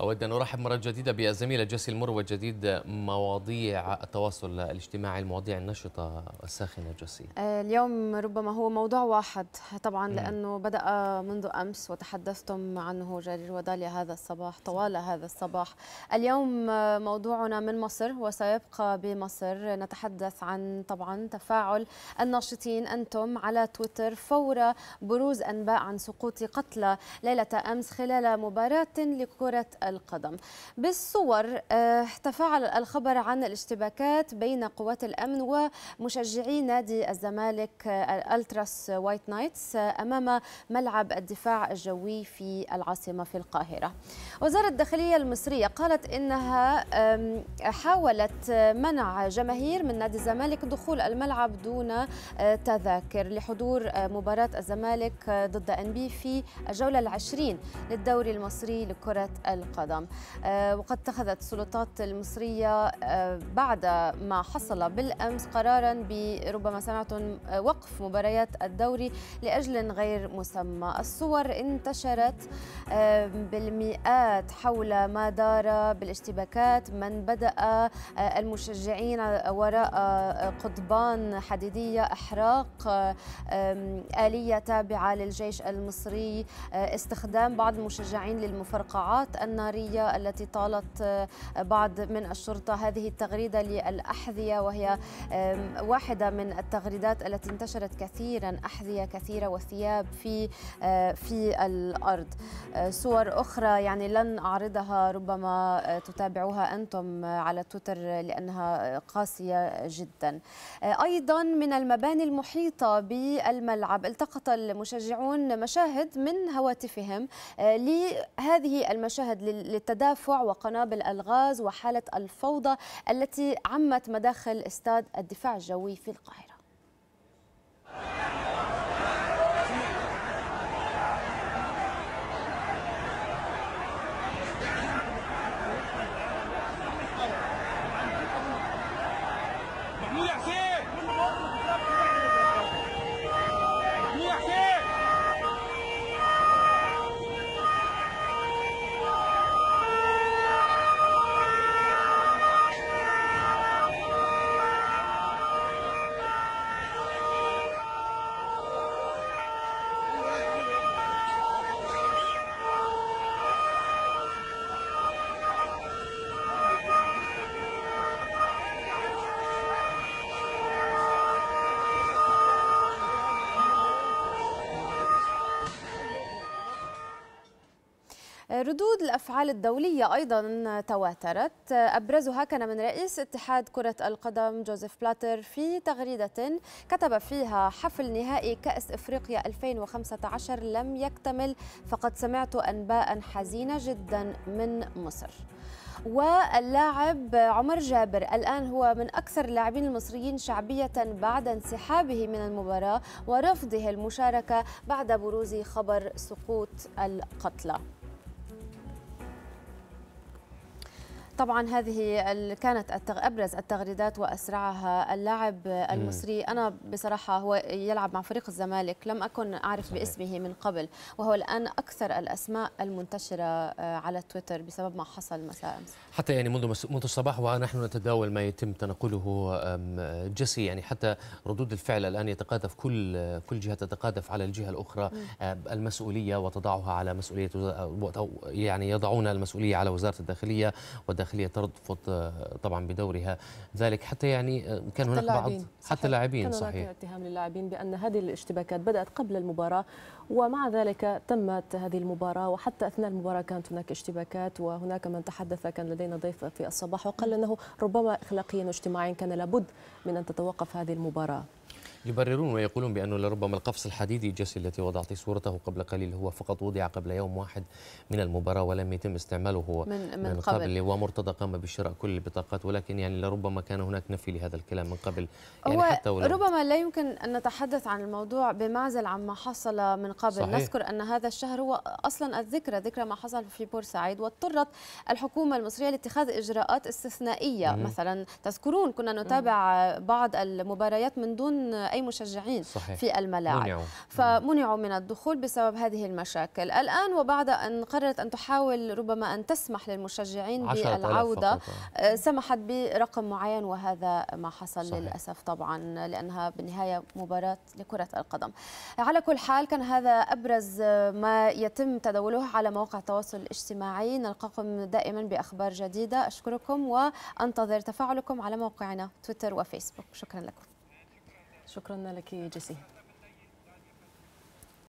أود أن أرحب مرة جديدة بالزميلة جاسي المروة جديد مواضيع التواصل الاجتماعي المواضيع النشطة الساخنة جاسي آه، اليوم ربما هو موضوع واحد طبعا مم. لأنه بدأ منذ أمس وتحدثتم عنه جرير وداليا هذا الصباح طوال هذا الصباح اليوم موضوعنا من مصر وسيبقى بمصر نتحدث عن طبعا تفاعل الناشطين أنتم على تويتر فور بروز أنباء عن سقوط قتلى ليلة أمس خلال مباراة لكرة القدم بالصور آه، تفاعل الخبر عن الاشتباكات بين قوات الأمن ومشجعي نادي الزمالك آه، الألتراس وايت نايتس آه، أمام ملعب الدفاع الجوي في العاصمة في القاهرة وزارة الداخلية المصرية قالت إنها حاولت منع جماهير من نادي الزمالك دخول الملعب دون تذاكر لحضور مباراة الزمالك ضد أنبي في الجولة العشرين للدوري المصري لكرة القدم القدم آه، وقد اتخذت السلطات المصرية آه، بعد ما حصل بالأمس قرارا بربما سمعتم آه، وقف مباريات الدوري لأجل غير مسمى الصور انتشرت بالمئات حول ما دار بالاشتباكات من بدأ المشجعين وراء قضبان حديدية إحراق آلية تابعة للجيش المصري استخدام بعض المشجعين للمفرقعات أن النارية التي طالت آه، بعض من الشرطة هذه التغريدة للأحذية وهي واحدة من التغريدات التي انتشرت كثيرا أحذية كثيرة وثياب في آه، في الأرض آه، صور أخرى يعني لن أعرضها ربما تتابعوها أنتم على تويتر لأنها قاسية جدا أيضا من المباني المحيطة بالملعب التقط المشجعون مشاهد من هواتفهم لهذه المشاهد للتدافع وقنابل الغاز وحالة الفوضى التي عمت مداخل استاد الدفاع الجوي في القاهرة ردود الأفعال الدولية أيضا تواترت أبرزها كان من رئيس اتحاد كرة القدم جوزيف بلاتر في تغريدة كتب فيها حفل نهائي كأس إفريقيا 2015 لم يكتمل فقد سمعت أنباء حزينة جدا من مصر واللاعب عمر جابر الآن هو من أكثر اللاعبين المصريين شعبية بعد انسحابه من المباراة ورفضه المشاركة بعد بروز خبر سقوط القتلى طبعا هذه كانت التغ... ابرز التغريدات واسرعها اللاعب المصري انا بصراحه هو يلعب مع فريق الزمالك لم اكن اعرف صحيح. باسمه من قبل وهو الان اكثر الاسماء المنتشره آه، على تويتر بسبب ما حصل مساء حتى يعني منذ مس... منذ الصباح ونحن نتداول ما يتم تنقله جسي يعني حتى ردود الفعل الان يتقاذف كل كل جهه تتقاذف على الجهه الاخرى المسؤوليه وتضعها على مسؤوليه يعني يضعون المسؤوليه على وزاره الداخليه والداخلية الداخليه ترفض طبعا بدورها ذلك حتى يعني كان هناك بعض حتى لاعبين صحيح كان هناك اتهام للاعبين بان هذه الاشتباكات بدات قبل المباراه ومع ذلك تمت هذه المباراه وحتى اثناء المباراه كانت هناك اشتباكات وهناك من تحدث كان لدينا ضيف في الصباح وقال انه ربما اخلاقيا واجتماعيا كان لابد من ان تتوقف هذه المباراه يبررون ويقولون بأنه لربما القفص الحديدي جسي التي وضعت صورته قبل قليل هو فقط وضع قبل يوم واحد من المباراة ولم يتم استعماله من, من, من قبل. قبل ومرتضى قام بشراء كل البطاقات ولكن يعني لربما كان هناك نفي لهذا الكلام من قبل يعني حتى ولو ربما لا يمكن أن نتحدث عن الموضوع بمعزل عما حصل من قبل صحيح. نذكر أن هذا الشهر هو أصلا الذكرى ذكرى ما حصل في بورسعيد واضطرت الحكومة المصرية لاتخاذ إجراءات استثنائية مم. مثلا تذكرون كنا نتابع مم. بعض المباريات من دون أي مشجعين صحيح. في الملاعب منعوا. فمنعوا من الدخول بسبب هذه المشاكل الآن وبعد أن قررت أن تحاول ربما أن تسمح للمشجعين بالعودة آه، سمحت برقم معين وهذا ما حصل صحيح. للأسف طبعا لأنها بالنهاية مباراة لكرة القدم على كل حال كان هذا أبرز ما يتم تداوله على مواقع التواصل الاجتماعي نلقاكم دائما بأخبار جديدة أشكركم وأنتظر تفاعلكم على موقعنا تويتر وفيسبوك شكرا لكم شكرا لك جيسي